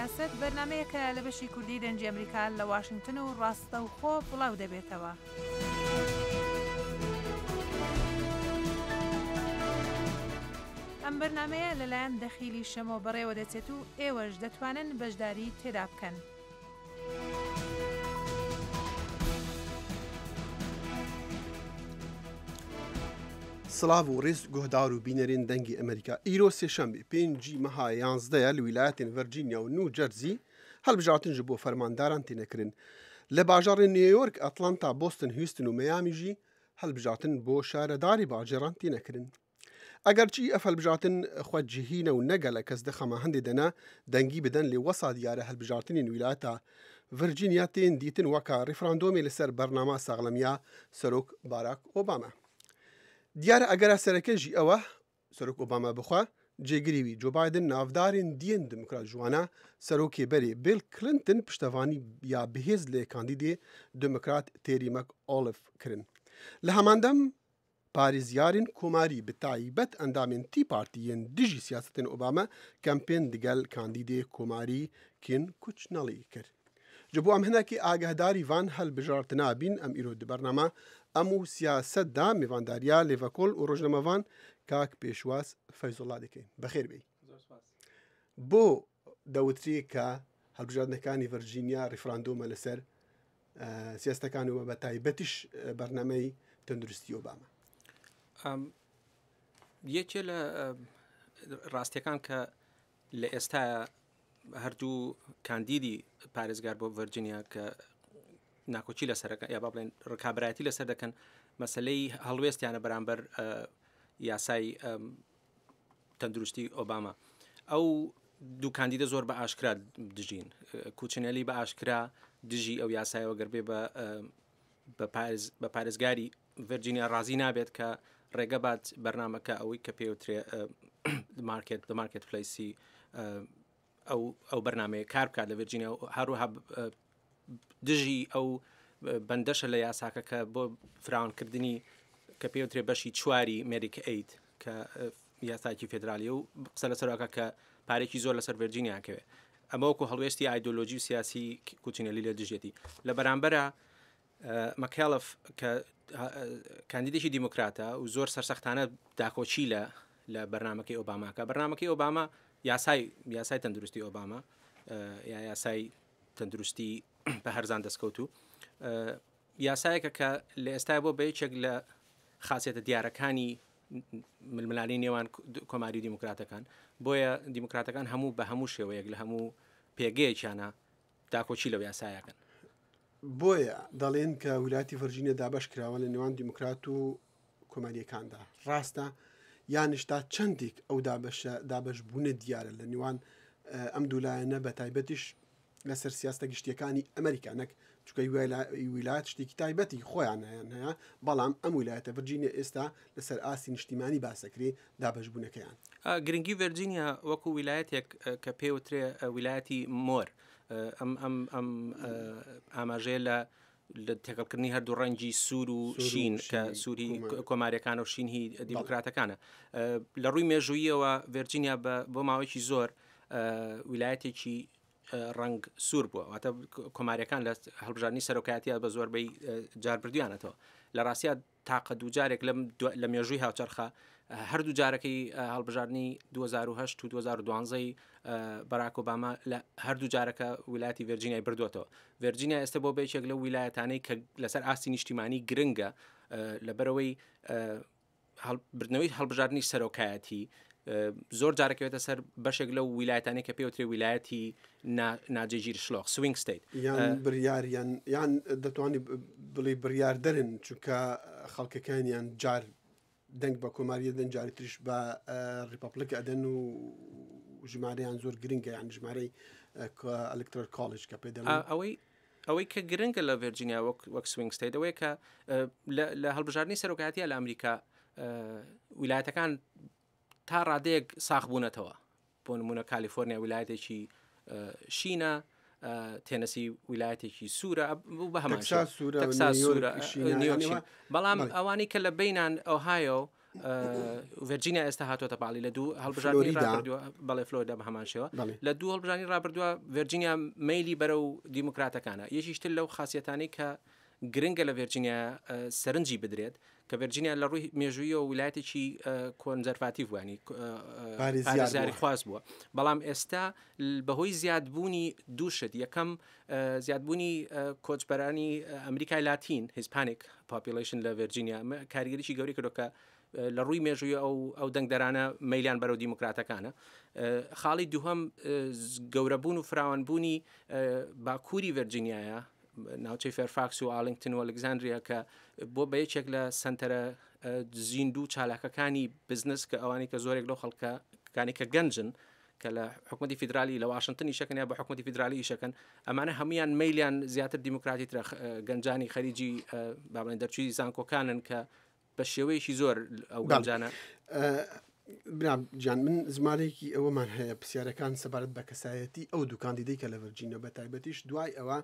سیاست بەرنمەیەکە لە بەشی کوردی دەنج ئەمریکا لە واشنگتن و ڕاستە و خۆ بڵاو دەبێتەوە. ئەم بەرنمەیە لەلایەن دەخیلی شەمە بەڕێوە دەچێت و ئێوەش دەتوانن بەشداری تێدا بکەن. Slav û rêz guhdar û bînerên dengê Amerîka îro sêşembê pêncî meha yanzdeya li wîlayetên Virginia û New Jersey hilbijartin ji bo fermandaran têne kirin. Li bajarên New York, Atlanta, Boston, Houston û Miami jî hilbijartin bo şaredarî bajaran têne kirin. Egerçî ev hilbijartin xwe cihîne û negelek ez dixema hindê dene dengî bidin lê wesa diyare hilbijartinên wîlayeta Virginia tên dîtin weka referandomê li ser bernama sağlamiya Serok Barack Obama. دیارە ئەگەرا سەرەکەژی ئەوە سەرک ئۆباما بخوا جێگریوی جۆبادن ناودارن دیێن دموکرات جوانە سەرۆکێ بەرێ بیل کلنتن پشتەوانی یا بهێز لێ کاندیدێ دموکرات تێریمەک ئۆلف کرن لە هەماندەم پارێزیارن کۆماری بتایبەت ئەندامێن تی پارتیەن دژی سیاستن ئۆبامە کەمپێن دیگەل کاندیدێ کۆماری کین کوچنەڵی کرد. ji bo em hinekî agehdarî van helbijartina bîn em îro di bernama ئەم و سیاسەتدا میوانداریا لێڤەکۆل و ڕۆژنەمەوان کاک پێشواز فەیزۆڵا دەکەین بەخێربی بۆ دەوتری کە هەڵبژاردنەکانی ڤەرجینیا ریفراندۆمە لەسەر سیاستەکان وە بە تایبەتیش بەرنەمەی تەندروستی ئۆبامە یەکێ لە ڕاستیەکان کە لە ئێستا هەردوو کاندیدی پارێزگار بۆ ڤەرجینیا کە ناکۆچی لەسەرەکە یا با بڵێن ڕکابراەتی لەسەر دەکەن مەسلەی هەڵوێستیانە بەرامبەر یاسای تەندروستی ئۆباما ئەو دوو کاندیدە زۆر بە ئاشکرا دژین کوچنەلی بە ئاشکرا دژی ئەو یاسایەوە گەربێ بە بە پارێزگاری ڤرجینیا ڕازی نابێت کە ڕێگەبات بەرنمەکە ئەوەی کە پێوترێ مارکت لە مارکت پلیسی ئەو ئەو بەرنمەیە کار بکات لە ڤرجینیا هەروها دژی ئەو بەندەشە لە یاساکە کە بۆ فراونکردنی کە پێوترێ بەشی چواری مریک ئەیت کە یاساکی فدرالی و قسە لە سەرواکە کە پارێکی زۆر لەسەر ڤرجینیاکەوێ ئەمەوەکو هەڵوێستی ئایدۆلۆژی و سیاسی کوچینەلی لە دژێتی لە بەرامبەرە مەکڵف کە کاندیدێکی دیموکراتە و زۆر سەرسەختانە داخۆچی لە لە بەرنمەکەی ئۆباماکە بەرنمەکەی ئۆباما یاسای یاسای تەندروستی ئۆباما یا یاسای تەندروستی بە هەرزان دەستکەوت و یاسایەکە کە لە ئێستا بۆ بەیەکێک لە خاصێتە دیارەکانی ململانی نێوان کۆماری دیموکراتەکان بۆیە دیموکراتەکان هەموو بە هەموو شێوەیەک لە هەموو پێگەیەکیانە داکۆچی لەوە یاسایەکەن بۆیە دەڵێن کە ویلاتی ڤرجینە دابش کراوە لە نێوان دیموکرات و کۆماریەکاندا ڕاستە یانشتا چەندێک ئەو دابش بوونە دیارە لە نێوان ئەم دوولایەنە بە تایبەتیش لەسەر سیاستە گشتیەکانی ئەمریکا نەک چکەی ویلات شتێکی تایبەتی خۆیان هەیە بەڵام ئەم ویلایەتە ڤرجینیا ئێستا لەسەر ئاسی نیشتیمانی باسەکری دابشبوونەکەیان گرنگی ڤرجینیا وەکو ویلایەتێک کە پێوترێ ویلایەتی مۆر ئەم ئەم ئەم ئاماژێ لە لە تێکەڵکردنی هەردوو ڕەنجی سوور و شین کە سووری کۆماریەکان و شینهی دیموکراتەکانە لە ڕووی مێژوییەوە ڤرجینیا بۆ ماوەیەکی زۆر ویلایەتێکی ڕنگ سوور بووە واتە کۆماریەکان لە هەڵبژانی سەرۆکایەتی بە زۆربەی جاربردویانەتەوە لە ڕاستیا تاقە دوو جارێک لە مێژووی هاوچەرخە هەردوو جارەکەی هەڵبژارنی 2010 و 2012 بەراکۆباما لە هەردوو جارەکە ویلاتی ڤرجینای بردوێتەوە ڤرجینیا ئێستا بۆ بێکێک لە ویلایەتانەی کە لەسەر ئاستی نیشتیمانی گرنگە لەبەرەوەی بردنەوەی هەڵبژارنی سەرۆکایەتی زۆر جارەکەوێتە سەر بەشێک لەو ویلایەتانی کە پێوتری ویلایەتی ناجێگیر شلۆخ سوینگ ستیت بریاریان یان دەتوانانی بڵێ بریار دەرن چونکە خەڵکەکانیان جار دەنگ بە کۆماریە دەن جاری تریش بە ریپەپلک ئەدەن و ژمارەیان زۆر گرنگگە یان ژمارەی ئەلکتر کاڵج کە پێدا ئەوەی ئەوەی کە گرنگە لە ڤرجینیا وەک سوینگ ستیت ئەوەیە کە لە هەڵبژارنی سەرۆکاتی لە ئەمریکا ویلایەتەکان تا ڕادەیەک ساخ بوونەتەوە بۆ نمونە کالیفۆرنیا ویلایەتێکی شینە تێنەسی ویلایەتێکی سوورە بە هەمان سوورە بەڵام ئەوانی کە لە بینان ئۆهایۆ ڤرجینە ئێستا هاتۆتە باڵی لە دوو هەڵبژانی بەڵێ فلۆدا بە هەمانشەوە لە دوو هەڵبژانی ڕابردووە ڤرجینیا میلی بەرە و دیموکراتەکانە یەشیشتر لەو خاصیتانی کە گرنگە لە ڤرجینیا سەرنجی بدرێت کە ڤرجینیا لە ڕووی مێژوییە ویلاتێکی کۆنزەرفاتی وانی پارێزیاری خواست بووە بەڵام ئێستا بەهۆی زیادبوونی دووشت یەکەم زیادبوونی کۆچبەرانی ئەمریکای لاتین هیسپانێک پاپیلیشن لە ڤرجینیا کاریگەریی گەوری کردەکە لە ڕووی مێژوی ئەو ئەو دەنگدەرانە مەیلان بەرەو دیموکراتەکانە خاڵی دووهم گەورەبوون و فراوانبوونی باکووری ڤرجینیایە ناوچەی فەرفاکس و ئالنگتن و ئەلگزانندریا کە بۆ بەیەکێک لە سنتەرە زیند و چالاکەکانی بزنس کە ئەوانی کە زۆرێک لەو خەڵکەکانی کە گەنجن کە لە حکومەتی فیدرالی لە واشنگتنی شەکەن یا بە حکومەتی فیدرالی شەکەن ئەمانە هەمویان میلیان زیاتر دیموکراتی گەنجانی خەریجی بابڵێن دەرچوی زانکۆکانن کە بە شێوەیەکی زۆر ئەو گەنجانە برامجان من زمارێکی ئەوەمان هەیە پرسیارەکان سەبارەت بە کەسایەتی ئەو دوکان دیدەی کە لە ڤرجینە بە تایبەتیش دوای ئەوە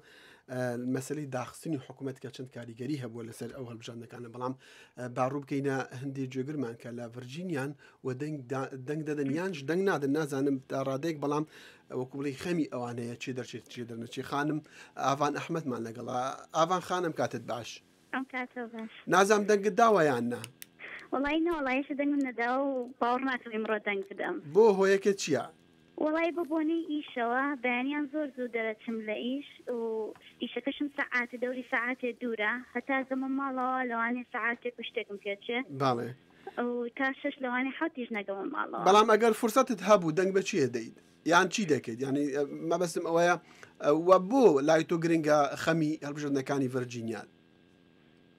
مەسلەی داخستنی حکوومەت کە چەند کاریگەری هەبووە لەسەر ئەو هەڵبژانەکانە بەڵام باڕوو بکەینە هەندێک جێگرمان کە لە ڤرجینیان و دەنگ دەدەن یانش دەنگ نادن نازانم تا ڕادێک بەڵام وەکوڵی خەمی ئەوانەیە چی دەرچێت چی دەرنەچی خانم ئاوان ئەحمەدمان لەگەڵا ئاوان خانم کاتت باش نازام دەنگت داوایان نا. والله انه والله شدن من دا وباورنا كلي مرة دنقدم بو هو يك تشيع والله بابوني ايشوا باني انزور زو درت شمل ايش و ايشا كشم ساعات دوري ساعات دورة حتى زمان مالا لو انا ساعات كشتكم فيتشه بالي و تا شش لو انا حوتيش نقوم مالا بلام اگر فرصة تهبو دنق بچيه ديد يعني چی دەکەیت ینی اه، مەبەستم ئەوەیە اه، وە بۆ لای تۆ گرنگە خەمی هەڵبژردنەکانی ڤەرجینیان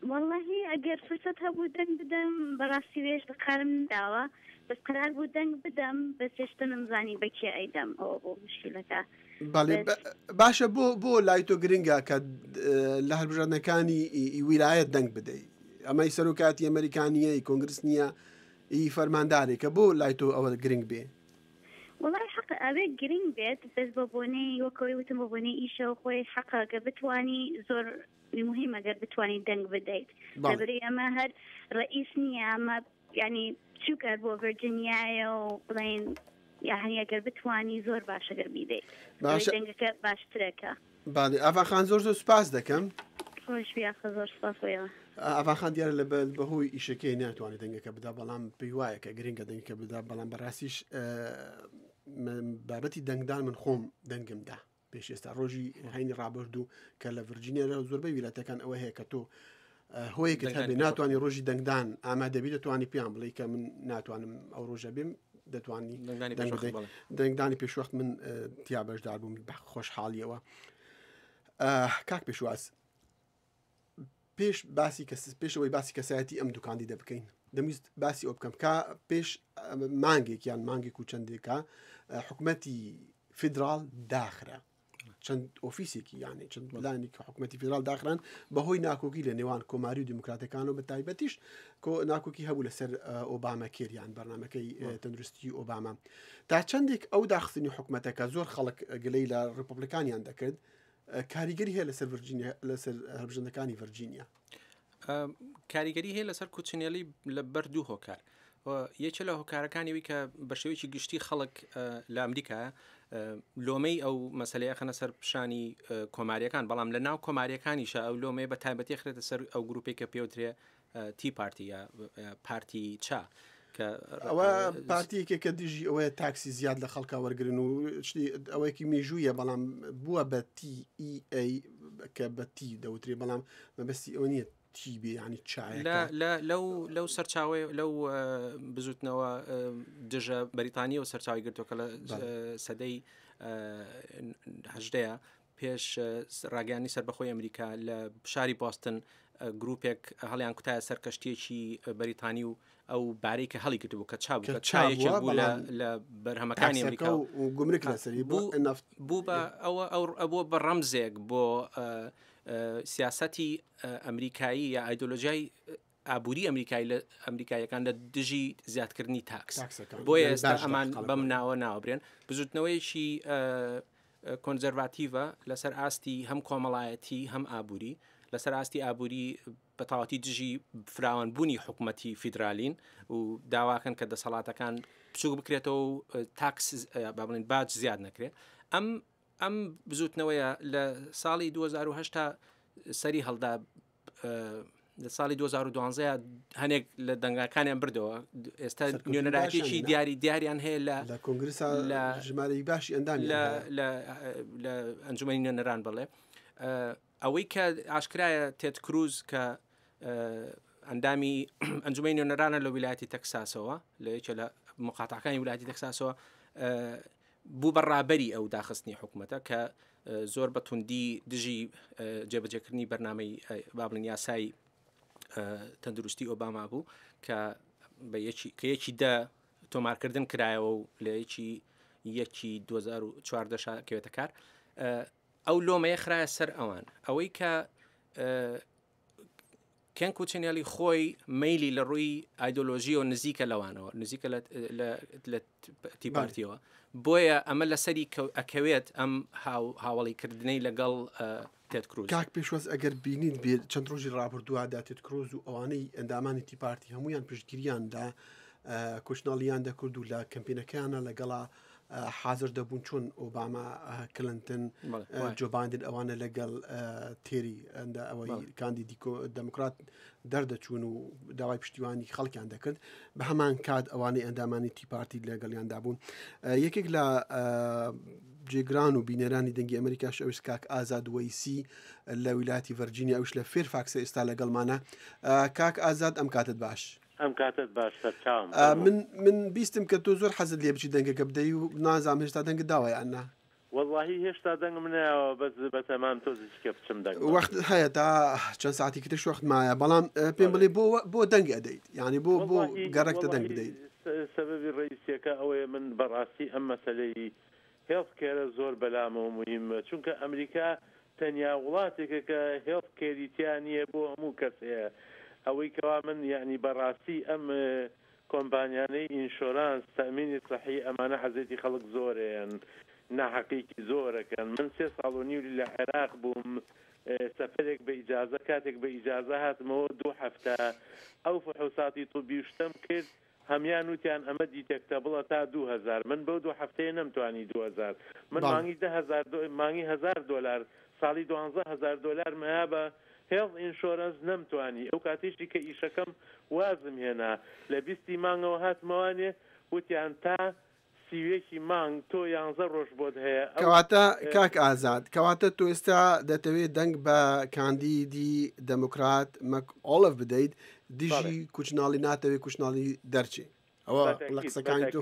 واللهی ئەگەر فرسەت هەبوو دەنگ بدەم بەڕاستی وێش بەکارم داوە بەس قرار بوو دەنگ بدەم بە چێشتە نمزانی بەکێ ئەیدەم ئەو بۆ مشکلەکە. باشە بۆ بۆ لای تۆ گرنگە کە لە هەربژانەکانی ویلایەت دەنگ بدەیت ئەمەی سەرۆکاتی ئەمریکانیە کۆنگرس نییە ئی فەرماندارێکە بۆ لای تۆ ئەوە گرنگ بێ وڵای حق ئەوێ گرنگ بێت بەس بە بۆنەی وەکەوەی وتم بە بۆنەی ئیشە و خۆی حەقەکە بتانی زۆر مهم ئەگەر بتانی دەنگ بدەیت لەبری ئەمە هەر ڕئیس نییە ئەمە ینی چووکە بۆ ڤرجینیایە و بڵین یاهنیەگەر بتانی زۆر باشەگەر بیدەیت دەنگەکە باشترەکە ئافاخان زۆر زۆر سپاس دەکەم ئاواخان دیارە لە بەل بەهۆی ئیشەکەی ناتوانێت دەنگەکە بدا بەڵام پێی وایە کە گرنگە دەنگەکە بدا بەڵام بەڕاستیش بابەتی دەنگدان من خۆم دەنگمدا پێش ئێستا ڕۆژی هەینی ڕابرد و کە لە ڤرجینیە زۆربەی ویلاتەکان ئەوە هەیە کە تۆ هۆیەکە هەبێ ناتوانانی ڕۆژی دەنگدان ئامادەبی دەتوانانی پێیان بڵێ کە من ناتوانم ئەو ڕۆژە بێم دەتوانانی دەنگدانی پێشوەخت من تیا بەشدار بووم خۆشحاڵیەوە کاک پێشواز پێش باسی کەس پێشەوەی باسی کەسایەتی ئەم دوکاندی دەبکەین دەویست باسی ئەو بکەم کا پێش مانگێکیان مانگێک و چەندێکە حکوومەتی فدرال داخرا چەند ئۆفیسێکی یانێ چەند بلانی کە حکوومەتی فدرال داخران بەهۆی ناکۆکی لە نێوان کۆماری و دموکراتەکان و بە تایبەتیش ناکۆکی هەبوو لەسەر ئۆبامە کێریان بەرنمەکەی تەندروستی ئۆباما تا چەندێک ئەو داخستنی حکوومەتەکە زۆر خەڵک گلەی لە ڕپبلەکانیان دەکرد کاریگەری هەیە لەسەر لەسەر هەبژندەکانی ڤرجینیا کاریگەری هەیە لەسەر کوچنێلی لە بەردوو هۆکار. یەکە لە هۆکارەکانیوی کە بە شێوەیەکی گشتی خەڵک لە ئەمریکا لۆمەی ئەو مەسلەیە خەنە سەر پیشانی کۆماریەکان بەڵام لە ناو کۆماریەکانیش ئەو لۆمەیە بە تایبەتی خرێتە سەر ئەو گروپی کە پێوترێ تی پارتی پارتی چا. ئەوە پارتیەکە کە دژی ئەوەیە تاکسی زیاد لە خەڵکا وەرگن و ئەوەیەکی مێژوویە بەڵام بووە بە تی کە بە تی دەوتری بەڵام مەبستی ئەو نیە تیبێ ینی چای لەو لەو سەرچاوی لەو بزوتنەوە دژە بەریتانیا و سەرچاوی گرتوکە لە سەدەی هەژدەیە پێش ڕاگەانی سربەخۆی ئەمریکا لە شاری باستن گروپێک هەڵیان کوتایە سەر کەشتێکی بەریتانی و ئەو بارەی کە هەڵی کردبوو کە چابوو کە چایەکی بوو لە بەرهەمەکانی ئەمریکا و گومرک لەسەری بوو بوو بە ئەوە ئەو ئەبووە بە ڕەمزێک بۆ سیاسەتی ئەمریکایی یا ئایدۆلۆژیای ئابووری ئەمریکای لە ئەمریکایەکان لە دژی زیادکردنی تاکس بۆیە ئێستا ئەمان بەم ناوە ناوبرێن بزوتنەوەیشی کۆنزەرڤاتیڤە لەسەر ئاستی هەم کۆمەڵایەتی هەم ئابووری لەسەر ئاستی ئابووری بەتاواتی دژی فراوان بوونی حکوومەتی فیدرالین و داواکەن کە دەسەڵاتەکان پچوو بکرێتەوە و تاکس بابڵین باج زیاد نەکرێت ئەم ئەم بزوتنەوەیە لە ساڵی 2010 سەری هەڵدا لە ساڵی 2012 هەنێک لە دەنگاکانیان بردەوە ئێستا میۆنەراکیی دیاری دیاریان هەیە لە لە کنگرس لە ژمارەی باشی ئەندام لە ئەنجومی نوێنەران بڵێ ئەوەی کە ئاشکرایە تێت کروز کە ئەندامی ئەنجومی نوێنەرانە لە ویلایەتی تەکساسەوە لە یەکێ لە مقاتەکانی ویلایەتی تەکساسەوە بوو بەڕابەری ئەو داخستنی حکوومەتە کە زۆر بە توندی دژی جێبەجێکردنی بەرنمەی بابلن یاسایی تەندروستی ئۆباما بوو کە بە یەکی دە تۆمارکردن کرایەوە و لە یەکی یەکی 2014 کەوێتە کار ئەو لۆمەیە خراە سەر ئەوان ئەوەی کە کەن کوچنیالی خۆی میلی لە ڕووی ئایدۆلۆژی و نزیکە لەوانەوە نزیکە لە تیبارتیەوە بۆیە ئەمە لەسەری ئەکەوێت ئەم هاوڵیکردنەی لەگەڵ تێتکروز کاک پێشوەز ئەگەر بینین بێت چەند ڕۆژی ڕابردووادا تێتکرۆز و ئەوانەی ئەندامانی تیپارتی هەمویان پشتگیریاندا کوشتناڵیان دەکرد و لە کەمپینەکانە لەگەڵا حاضر دەبوون چۆن ئۆباما کلنتن جۆباندن ئەوانە لەگەڵ تێری ئەندە ئەوەی کاندی دیکۆ دەموکرات دەردەچوون و داوای پشتیوانی خەڵکیان دەکرد بە هەمان کات ئەوانەی ئەندامانی تیپارتی لەگەڵیاندا بوون یەکێک لە جێگران و بینەرانی دەنگی ئەمریکاش ئەوش کاک ئازاد وەیسی لە ویلاتی ڤەرجینیا ئەوش لە فێرفاکسە ئێستا لەگەڵمانە کاک ئازاد ئەم کاتت باش. ئەم کاتت باشتر چاوم من من بیستم کە تۆ زۆر حەزت لێ بچی دەنگەکە بدەی و نازام هێشتا دەنگ داوایاننا واللهی هێشتا دەنگم منەوە بەز بەتەمان تۆزیکە بچم دەنگ وەخت هەیە تا چەند ساعتی کتش وەخت مایە بەڵام پێم بڵێ بۆ بۆ دەنگ ئەدەیت ینی بۆ بۆ گەڕێکتە دەنگ بدەیت سەبەبی ڕئیسیەکە ئەوەیە من بەڕاستی ئەم مەسلەی هێڵ کێرە زۆر بەلامە و مهمە چونکە ئەمریکا تەنیا وڵاتێکە کە هێڵ کێریتیان نیە بۆ هەموو کەسەیە ئەوەی کەوا من یعنی بەڕاستی ئەم کۆمپانیانەی ئینشۆرانس تەمینی صحی ئەمانە حەزێتی خەڵک زۆرەیەن ناحقیکی زۆرەکەن من سێ ساڵ و نیوری لە عێراق بووم سەفرێک بە ئیجازە کاتێک بە ئیجازە هاتمەوە دوو هەفتە ئەو فحوساتی تو بیشتم کرد هەمیان وتیان ئەمە دیتێکتە بڵە تا دوهزار من بەو دوو هەفتەیە نەمتوانی دوهزار من مانگی دههزار مانگی هزار دلار ساڵی دوهزار دلار مەیە بە هێڵ ئینشۆرەنس نەمتوانی ئەو کاتیشتی کە ئیشەکەم وازم هێنا لە بیستی مانگەوە هاتمەوانێ وتیان تا سیوێکی مانگ تۆ یانزە ڕۆژ بۆت هەیە کەواتە کاک ئازاد کەواتە تۆ ئێستا دەتەوێت دەنگ بە کاندیدی دەموکرات مەک ئۆڵف بدەیت دیژی کوچناڵی ناتەوێت کوچناڵی دەرچێت ئەوە لە قسەکانی تۆ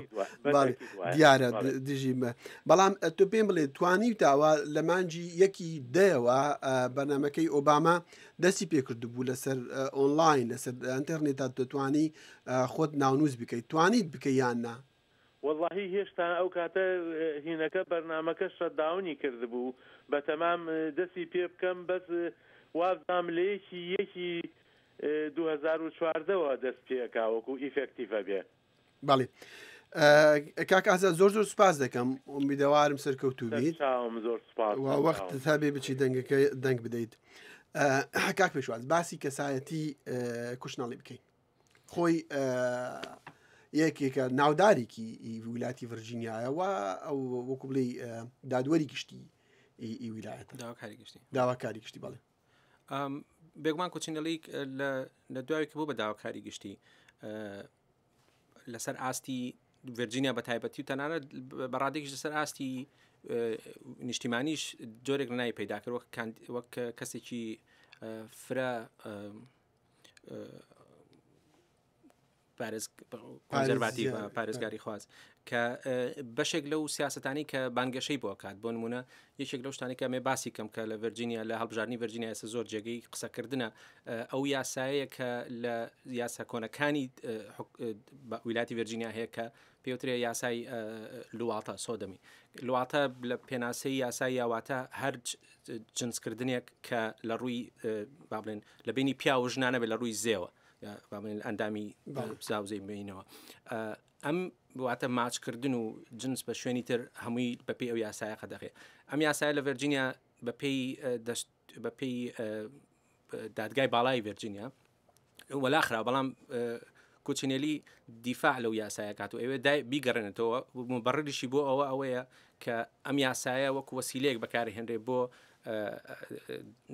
دیارە دژیمە بەڵام تۆ پێم بڵێ توانی تاوە لە مانجی یەکی دەیەوە بەنامەکەی ئۆباما دەستی پێکردو بوو لەسەر ئۆنلاین لەسەر ئەتەرنێتا دەتوانی خۆت ناونووس بکەیت توانیت بکەیاننا واللهی هێشتا ئەو کاتە هینەکە بەرنمەکە شەداونی کردبوو بە تەمام دەستی پێ بکەم بەس وازدام لێکی یەکی 2014ەوە دەست پێکاوەکو ئیفکتیفە بێت بەڵێ کاکازە زۆر زۆر سوپاس دەکەم میدەوارم سەرکەوتوبیت وەخت تا بێ بچی دەنگەکە دەنگ بدەیت حکاک پێشواز باسی کەسایەتی کوشناڵی بکەین خۆی یەکێکە ناودارێکی ویلاتی ڤرجینیایە و ئەو وەکو بڵێ دادوەری گشتی ویلایەت داواکاری گشتی بەڵێ بێگومان کچینەڵی لە دوایکە بوو بە داواکاری گشتی لەسەر ئاستی ڤرجینیا بە تایبەتی و تەنانە بەڕادێکیش لەسەر ئاستی نیشتیمانیش جۆرێک نای پیدا کرد وەک کەسێکی فرە پارێزگارباتی پارێزگاری خواز کە بەشێک لەو سیاستانی کە بانگەشەی بۆ کات بۆ نمونە یەکێک لەو شتانی کە مێ باسی کەم کە لە ڤرجینیا لە هەڵبژارنی ڤرجینیا ئێستا زۆر جێگەی قسەکردنە ئەو یاسایە کە لە یاسا کۆنەکانی ویلاتی ڤرجینیا هەیە کە پێوترێ یاسای لواتە سۆدەمی لواتە لە پێناسەی یاسای یاواتە هەرج جنسکردنێک کە لە ڕووی بابلێن لە بینی پیا و ژنانە بێ لە ڕووی زێوە ئەندامی زاوزەی بینەوە ئەم واتە ماچکردن و جنس بە شوێنی تر هەمووی بەپی ئەو یاسایە قەدەخێ ئەم یاسایە لە ڤرجینیا بە پێی بە پێی دادگای باڵای ڤرجینیا وەلاخرا بەڵام کوچنێلی دیفاع لەو یاسایە کات و ئێوە دای بیگەڕێنێتەوە بەڕدیشی بۆ ئەوە ئەوەیە کە ئەم یاسایە وەکو وەسیلەیەک بەکاری هەندێ بۆ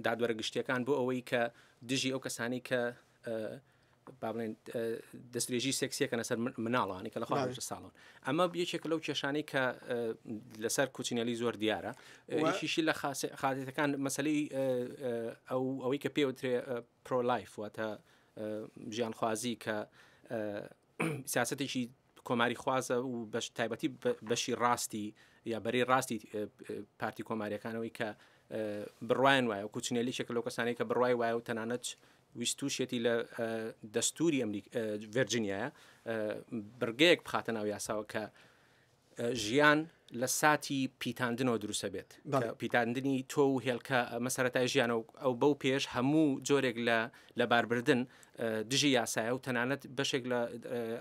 دادوەرە گشتیەکان بۆ ئەوەی کە دژی ئەو کەسانی کە با بڵێن دەستێژی سێکسیەکەنە سەر مناڵانی کە لە خوا ساڵن ئەمە یەکێک لەو کێشانەی کە لەسەر کوچینەلی زۆر دیارە یشیشی لە خاتەکان مەسلەی ئەو ئەوەی کە پێوترێ پرۆلایف واتە ژیانخوازی کە سیاستێکی کۆماری خوازە و بەش تایبەتی بەشی ڕاستی یا بەری ڕاستی پارتی کۆماریەکانەوەی کە بڕوایان وایە و کوچنێلی شکل لەو کەسانی کە بڕوای وایە و تەنانەت ویستوشێتی لە دەستوری ڤرجینیاە بەرگەیەک بخاتە ناو یاساوە کە ژیان لە ساتی پیتاندنەوە دروسە بێت پیتاندنی تۆ و هێلکە مەسەرەتای ژیانە ئەو بەو پێش هەموو جۆرێک لە لەباربردن دژی یاسایە و تەنانەت بەشێک لە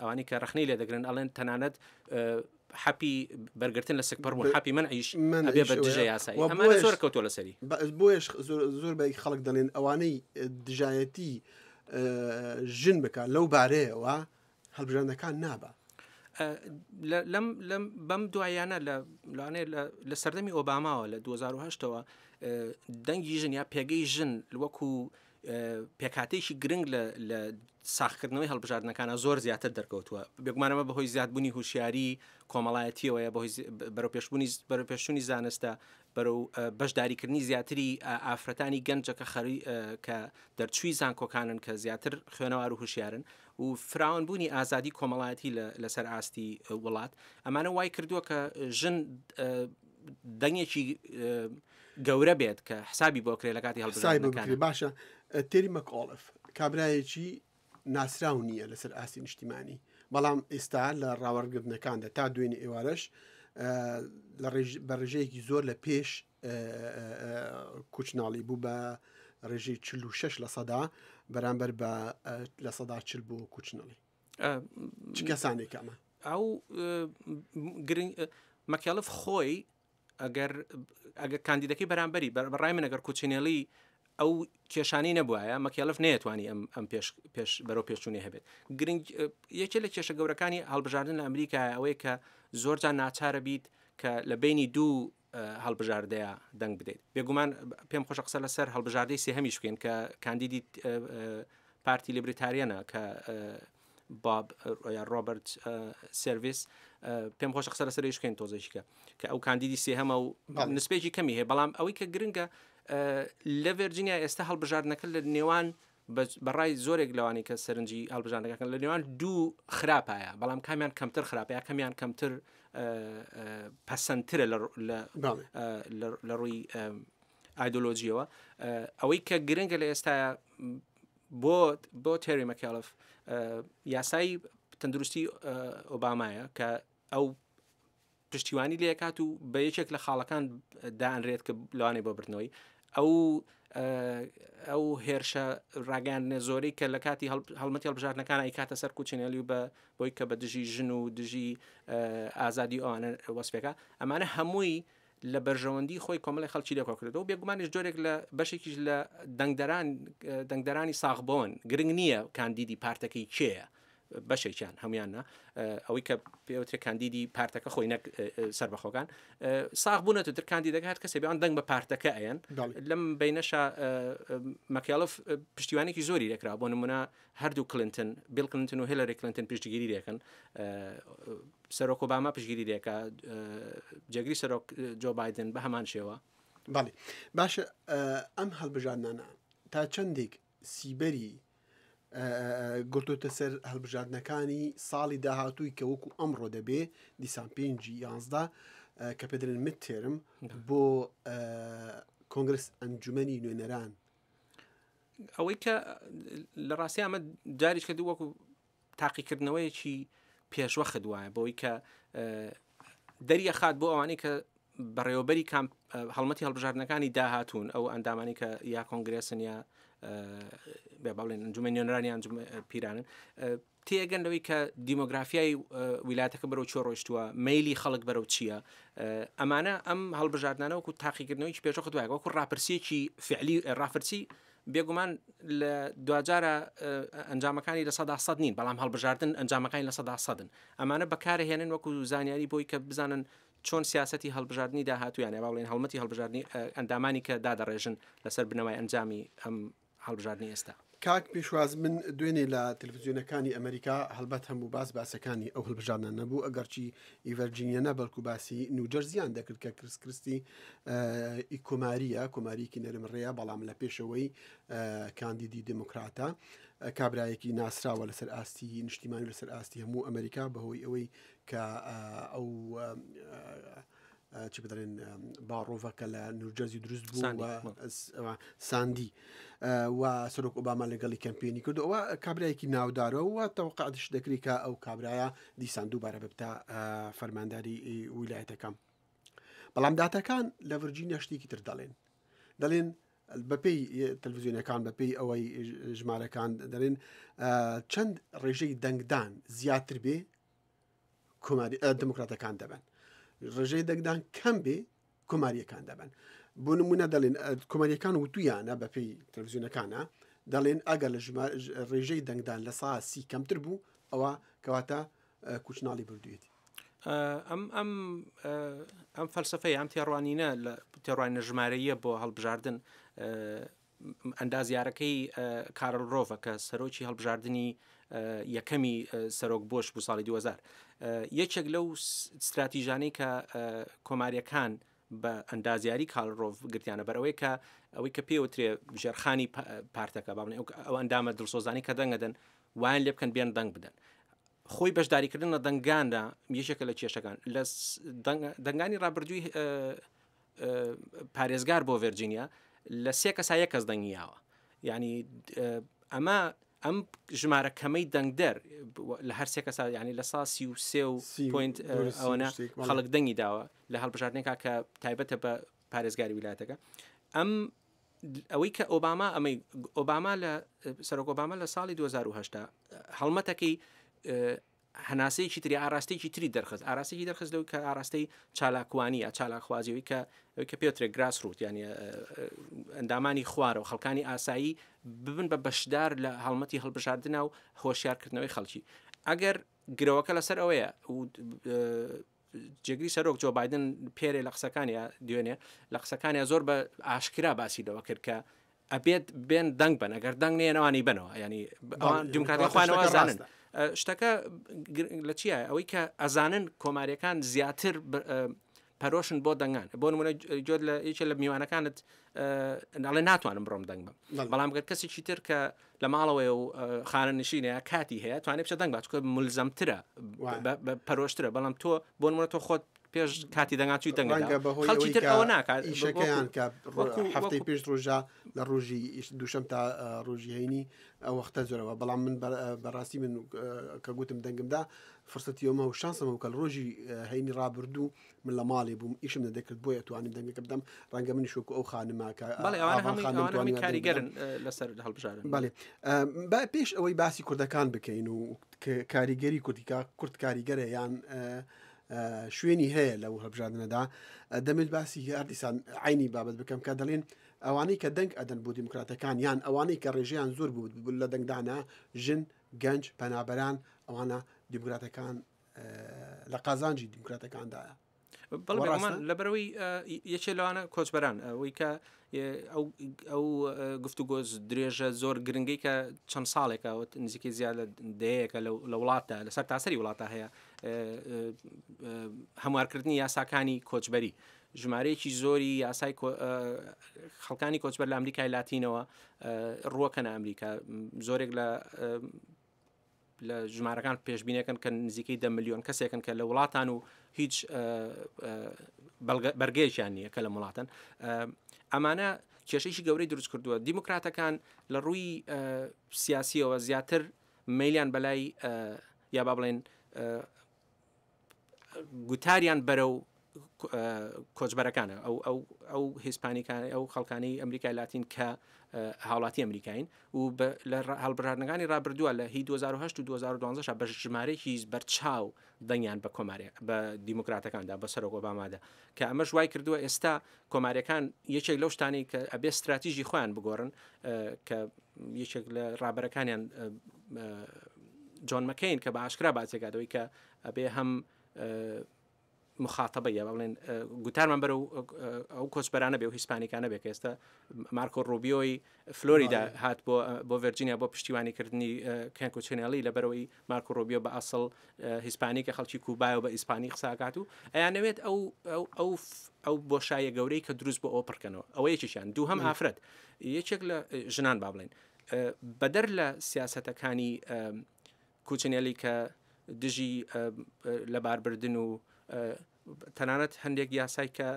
ئەوانی کە ڕخنەی لێ دەگرن ئەڵێن تەنانەت حەپی بەرگتن لە سکپەر بوو حەپی من عیش بێ بە دژە یاسایی ئەمە زۆر کەوتۆ لەسەری بۆیش زۆر بە خەڵک دەڵێن ئەوانەی دژایەتی ژن بکات لەو بارەیەوە هەڵبژانەکان نابە لەم بەم دوایانە لەوانێ لە سەردەمی ئۆباماوە لە 2010ەوە دەنگی ژن یا پێگەی ژن وەکو پێکاتێکی گرنگ لە ساخکردنەوەی هەڵبژاردنەکانە زۆر زیاتر دەرکەوتووە بێگومانەوە بەهۆی زیادبوونی هوشیاری کۆمەڵایەتیەوەە بەرەپێشبوونی بەرەپێشوونی زانستە بەرەو بەشداریکردنی زیاتری ئافرەتانی گەنجەکە خەری کە دەرچووی زانکۆکانن کە زیاتر خوێنەوار و هوشیارن و فراوانبوونی ئازادی کۆمەڵایەتی لەسەر ئاستی وڵات ئەمانە وای کردووە کە ژن دەنگێکی گەورە بێت کە حسابی بۆ کرێ لە کاتی هەڵسای باشە تێری مەکۆڵف کابراایەکی ناسراو نییە لەسەر ئاسی نیشتیمانی بەڵام ئێستا لە ڕاوەرگرتنەکاندا تا دوێنێ ئێوارەش بە ڕێژەیەکی زۆر لە پێش کوچناڵی بوو بە ڕێژەی 46 لە سەدا بەرامبەر بە لە سەدا چل بۆ کوچنەڵی چ کەسانێک ئەمە ئەو گرنگ مەکیالف خۆی ئەگەر ئەگە کاندیدەکەی بەرامبەری بەڕای من ئەگەر کوچینێڵی ئەو کێشانی نەبووایە مەکیالف نێتوانی ئەم ئەم پێش بەرەو پێشچوونی هەبێت گرنگ یەکێ لە کێشە گەورەکانی هەڵبژاردن لە ئەمریکای ئەوەیە کە زۆرجان ناچارە بیت کە لە بینی دوو هەڵبژاردەیە دەنگ بدەیت بێگومان پێم خۆشە قسە لەسەر هەڵبژاردەی سێهەمیش بکەین کە کاندیدی پارتی لیبریتاریەنە کە باب ڕۆبرت سرویس پێم خۆش قسە لەسەر شکێن تۆزەشکە کە ئەو کاندیدی سێهەمە و نسپێکی کەمی هەیە بەڵام ئەوەی کە گرنگە لە ڤرجینیا ئێستا هەڵبژاردنەکە لە نێوان بەڕای زۆرێک لەوانی کە سەرنجی هەڵبژاندەکەن لە نێوان دوو خراپایە بەڵام کامیان کەمتر خراپەیە کەمیان کەمتر پەسەندترە لە ڕووی ئایدۆلۆژیەوە ئەوەی کە گرنگە لە ئێستا بۆ بۆ تێری مەکیالف یاسایی تەندروستی ئۆبامایە کە ئەو پشتیوانی لێکات و بە یەکێک لە خاڵەکان دانرێت کە لەوانێ بۆ برنەوەی ئەو ئەو هێرشە ڕاگەاندنە زۆری کە لە کاتی هەڵمەتی هەڵبژارنەکان ئەی کاتە سەر کوچینەلی بە بۆی کە بە دژی ژن و دژی ئازادی ئەوانە وەسپێکە ئەمانە هەمووی لە بەرژەوەندی خۆی کۆمەڵی خەڵکی لێکۆ کردەوە بێگومانش جۆرێک لە بەشێکیش لە دەنگدەران دەنگدەرانی ساغبۆن گرنگ نییە کاندیدی پارتەکەی کێە بەشێکیان هەمویاننا ئەوەی کە پێوتێ کاندیدی پارتەکە خۆی نەک سربەخۆکان ساغ بوونە تر کاندیدەکە هەر کەسێ بیان دەنگ بە پارتەکە ئەیەن لەم بینەشە مەکیالف پشتیوانێکی زۆری لەکرا بۆ نمونە هەردوو کلنتن بیل کلنتن و هێلەری کلنتن پشتگیری دەکەن سەرۆک باما پشگیری دێکە جگری سەرۆک جۆ بادن بە هەمان شێوە بەڵێ باشە ئەم هەڵبژاندانە تا چەندێک سیبەری گرتوتە سەر هەڵبژاردنەکانی ساڵی داهاتووی کە وەکو ئەمڕۆ دەبێ دیسان پێنجی یانزدا کە پێدرن مت تێرم بۆ کۆنگرس ئەنجومی نوێنەران ئەوەی کە لە ڕاستی ئەمە جاریش کە دووەکو تاقیکردنەوەیەکی پێشوە خدوایە بۆی کە دەریە خات بۆ ئەوانەی کە بەڕێوەبەری هەڵمەتی هەڵبژاردنەکانی داهاتوون ئەو ئەندامانی کە یا کۆنگرێسن یا بڵێن جومێنیۆنرانی پیرانن تێگەن لەوەی کە دیمۆگرافیای ویلاتەکە بەرەو چۆ ڕۆشتووە میلی خەڵک بەرەو چییە ئەمانە ئەم هەڵبژاردنانەوەکو تاقیکردنەوەی پێشۆخ دوایە وەکو ڕاپرسێکی فعلی ڕافرسی بێگومان لە دوجارە ئەنجامەکانی لە سەدا سەد نین بەڵام هەڵبژاردن ئەنجامەکانی لە سەدا سەدن ئەمانە بەکارهێنن وەکو زانیاری بۆی کە بزانن چۆن سیاستی هەڵبژاردننی داهاتویان باڵێن هەڵمەتی هەڵبژاردننی ئەندامانی کە دادەڕێژن لەسەر بنەوەی ئەنجامی ئەم هەڵبژاردننی ئێستا کاک پێشواز من دوێنێ لە تللویزیونەکانی ئەمریکا هەڵبەت هەموو باس باسەکانی ئەو هەڵبژانە نەبوو ئەگەرچی ئیڤەرجینیە نەبەڵکو باسی نوجەرزیان دەکرد کە کرسکرستی ئیکۆماریە کۆماریکی نەرمڕێە بەڵام لە پێشەوەی کاندیدی دموکراتە کابراایەکی ناسراوە لەسەر ئاستی نیشتیمانی لەسەر ئاستی هەموو ئەمریکا بەهۆی ئەوەی کە ئەو چی بدرێن باڕۆڤەکە لە نورجەزی دروست بوو ساندی و سەرۆک ئۆباما لەگەڵی کەمپینی کرد ئەوە کابراایەکی ناودارەوە تەوقعدش دەکریکە ئەو کابراایە دیسان دووبارە ببتە فەرمانداری ویلایەتەکەم بەڵام داتەکان لە ڤرجینە شتێکی تر دەڵێن دەڵێن بەپی تەلویزیۆنەکان بەپی ئەوەی ژمارەکان دەڵێن چەند ڕێژەی دەنگدان زیاتر بێ دموکراتەکان دەبن ڕژەی دەگدان کەم بێ کۆماریەکان دەبن بۆ نمونە دەڵێن کۆماریەکان و تویانە بەپی تەلویزیونەکانە دەڵێن ئەگەر لە ڕێژەی دەنگدان لە ساسی کەمتر بوو ئەوە کەواتە کوچناڵی بردوێتی ئەم ئەم ئەم فەلسفەی ئەم تێڕوانینە لە تێڕوانە ژمارەیە بۆ هەڵبژاردن ئەندازیارەکەی کارل ڕۆڤە کە سەرۆکی هەڵبژاردننی یەکەمی سەرۆک بۆش بوو ساڵی 2000 یەکێک لەو استراتیژانەی کە کۆماریەکان بە ئەندازیاری کاڵڕۆڤ گرتیانە بەرەوەی کە ئەوەی کە پێوترێ ژێرخانی پارتەکە باڵێ ئەو ئەندامە دڵسۆزانی کە دەنگەدەن وایان لێ بکەن بێن دەنگ بدەن. خۆی بەشداریکردن لە دەنگاندا یشەکە لە کێشەکان لە دەنگانی رابرجووی پارێزگار بۆ ڤرجینیا لە سێ کەسایە کەس دەنگیاوە ینی ئەمە ئەم ژمارە کەمەی دەنگدەر لە هەرسێک کەسا ینی لە ساسی و سێ و پوینت ئەوەنە خەڵک دەنگی داوە لە هەڵبژارنێکا کە تایبەتە بە پارێزگاری ویلاتەکە ئەم ئەوەی کە ئۆباما ئەمەی ئۆباما لە سەرۆک ئۆباما لە ساڵی 2010 هەڵمەتەکەی هەناسەیەکی تری ئاراستێکی تری دەرخست ئاراستێکی دەرخست لەو کە ئاراستەی چالاکوانی یا چالاخوازیەوەی کە کە پێترێک گراس رووت ینی ئەندامانی خوارەوە خەڵکانی ئاسایی ببن بە بەشدار لە هەڵمەتی هەڵبژاردنە و هۆشیارکردنەوەی خەڵکی ئەگەر گرەوەکە لەسەر ئەوەیە جێگری سەرۆک جۆ بادن پێرێ لە قسەکانی دوێنێ لە قسەکانی زۆر بە ئاشکرا باسی لەوە کرد کە ئەبێت بێن دەنگ بن ئەگەر دەنگ نێنەوانی بنەوە ینی دموکراتی خوانەوە زانن. شتەکە لە چیە ئەوەی کە ئەزانن کۆماریەکان زیاتر پەرۆشن بۆ دەنگان بۆ نمونە جۆر لە هیچ لە میوانەکانت ناڵێ ناتوانم بڕۆم دەنگ بم بەڵامگەر کەسێکی تر کە لە ماڵەوەی و خانە نشینەیە کاتی هەیە توانێت بچە دەنگ بچکە ملزەمترە پەرۆشترە بەڵام تۆ بۆ نمونە تۆ خۆت پێش کاتی دەنگاچوی دەنگەڵکی تر ئەوە ناکات ئیشەکەیان هەفتی پێش ڕۆژە لە ڕۆژی دووشەم تا ڕۆژی هەینی ئەوەختە زۆرەوە بەڵام من بەڕاستی من کە گوتم دەنگمدا فرسەتی ئەومە و شانسەمە کە ڕۆژی هەینی ڕابردوو من لە ماڵی بووم ئیشم نەدەکرد بۆ ئەتوانم دەنگەکە بدەم ڕەنگە من شوکو ئەو خانمماکە کاریگەرن لەسەر هەڵبژارن بەێ با پێش ئەوەی باسی کوردەکان بکەین و کاریگەری کوردیکا کورد کاریگەرە یان شوێنی هەیە لەو هەبژاندنەدا دەمێت باسی هەردیسان عینی بابەت بکەم کە دەڵێن ئەوانەی کە دەنگ ئەدەن بۆ دیموکراتەکان یان ئەوانەی کە ڕێژیان زۆر بوو لە دەنگدانا ژن گەنج پەنابەران ئەوانە دیموکراتەکان لە قازانجی دیموکراتەکاندایە بەڵمان لەبەرەوەی یەکێ لەوانە کۆچبەران ئەوەی کە ئەو گفتوگۆز درێژە زۆر گرنگی کە چەند ساڵێکەوە نزیکی زیاد لە دەیەکە لە وڵاتە لەسەر تاسەری وڵاتە هەیە هەموارکردنی یاساکانی کۆچبەری ژمارەیەکی زۆری یاسای خەڵکانی کۆچبەر لە ئەمریکای لاتینەوە ڕوەکەن ئەمریکا زۆرێک لە لە ژمارەکان پێشبینەکەن کە نزیکەی دە میلیۆن کەسێکن کە لە وڵاتان و هیچ بەرگێشیان نییە کە لە وڵاتەن ئەمانە کێشەیشی گەورەی دروست کردووە دیموکراتەکان لە ڕووی سیاسیەوە زیاتر میلیان بەلای یا با بڵێن گوتاریان بەرە و کۆچبەرەکانە ئەو ئەو ئەو هیسپانیکان ئەو خەڵکانی ئەمریکای لاتین کە هاوڵاتی ئەمریکاین و لە هەڵبژارنەکانی رابردووە لە هی 2010 و 2012 بە ژمارەیەکی بەرچاو دەنگیان بە کۆمارێ بە دیموکراتەکاندا بە سەرۆکۆبامادا کە ئەمە ژوای کردووە ئێستا کۆماریەکان یەکێک لەو شتانی کە ئەبێ استراتیژی خۆیان بگۆڕن کە یەکێک لە ڕابەرەکانیان جۆن مەکەین کە بە عشکرا باچێکاتەوەی کە ئەبێ هەم مخاتە بە بڵێن گوتارمان بەرە ئەو کۆچبەرانە بێ و هیسپانیکانە بێک ئێستا مارکۆ ڕوبیۆی فلۆریدا هات بۆ بۆ ڤرجینیا بۆ پشتیوانیکردنی کەنکۆچێنێڵی لە بەرەوەی مارکۆ ڕۆبیۆ بە ئەسڵ هیسپانی کە خەڵکی کوبایە بە ئیسپانی قساکات و ئەیانەوێت ئەو ئەو ئەو بۆشایە گەورەی کە دروست بۆ ئۆپڕکەنەوە ئەوە یەکیشیان دوو هەم ئافرەت یەکێک لە ژنان با بڵێن بەدەر لە سیاسەتەکانی کوچنێلی کە دژی لەباربردن و تەنانەت هەندێک یاسای کە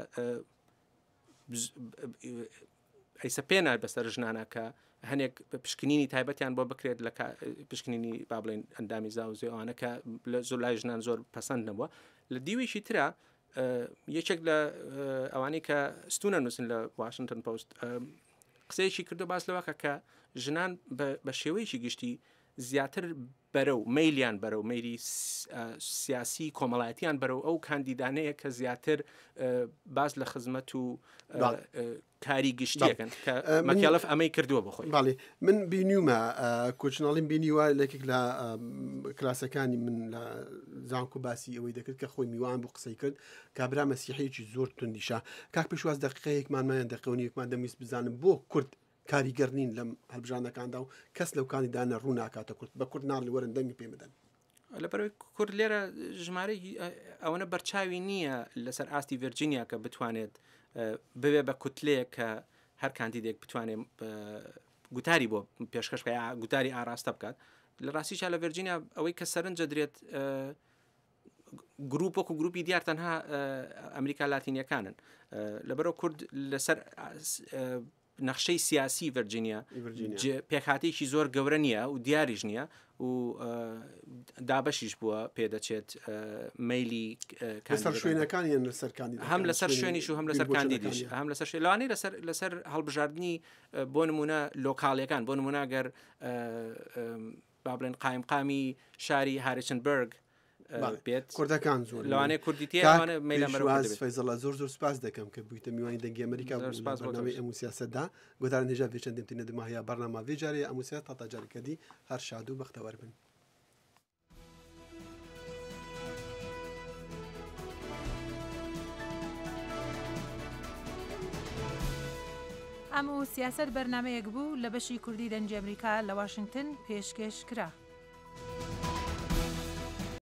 ئەیسە پێنار بەسەر ژنانەکە هەنێک پشکنینی تایبەتیان بۆ بکرێت لە پشکنینی با بڵێن ئەندامی زاوزێوانەکە لە زۆر لای ژنان زۆر پەسەند نەبووە لە دیویشی ترا یەکێک لە ئەوانەی کە ستونە نووسن لە واشنگتن پست قسەیەکی کردو باس لەوەکە کە ژنان بە شێوەیەکی گشتی زیاتر بەرە و میلیان بەرە و مری سیاسی کۆمەڵایەتیان بەرە و ئەو کاندیدانەیە کە زیاتر باز لە خزمەت و کاری گشتەکەن مەکیالف ئەمەی کردووە بخۆی باڵی من بینیومە کۆچناڵیم بینیوە لەکێک لە کلاسەکانی من لە زانکو باسی ئەوەی دەکرد کە خۆی میوان بۆ قسەی کرد کابرا مەسیحەیەکی زۆر تونندیشا کاک پێشواز دقیقەیەکمانمایان دەقونیەکمان دەمیست بزانم بۆ کورد کاریگەرنین لەم هەبژانەکاندا و کەس لەو کاندانە ڕوو ناکاتە کورت بە کورد ناڵی وەرن دەنگی پێ بدەن لەپەر کورد لێرە ژمارە ئەوەنە بەرچاوی نییە لەسەر ئاستی ڤرجینیا کە بتوانێت بوێ بە کوتلەیە کە هەر کاندیدێک بتوانێت گوتاری بۆ پێشکەشکە یا گوتاری ئاراستە بکات لە ڕاستیش لە ڤرجینیا ئەوەی کە سەرنجە درێت گروپ وەکو گروپی دیار تەنها ئەمریکا لاتینیەکانن لەبەرەوە کورد لەسەر نەخشەی سیاسی ڤرجینیا پێکاتێکی زۆر گەورە نییە و دیاریش نییە و دابەشیش بووە پێدەچێت میلی کەسەر شوێنەکانی لەسەرکانی هەم لەسەر شوێنیش و هەم لەسەرکانی دیش هەم لەسەر شێلانی لەسەر هەڵبژاردننی بۆ نمونە لۆکاڵیەکان بۆ نموناگەر بابلێن قایمقامی شاری هارچنبرگ بێت کوردەکان زۆر لەوانێ کوردیتیواز فەیزڵە زۆر زۆر سپاس دەکەم کە بوویتە میوانی دەنگی ئەمریکا بەنامەی ئەموسیاسەدا گۆدار نێژە بێچەندێتی نەدمماهەیە بەرنامە وێجارێ ئەموسیا تاتاجارکردی هەر شاد و بەختەوەەر بن. ئەم و سیاسەر بەرنمەیەک بوو لە بەشی کوردی دەنجی ئەمریکا لە واشنگتن پێشکەش کرا.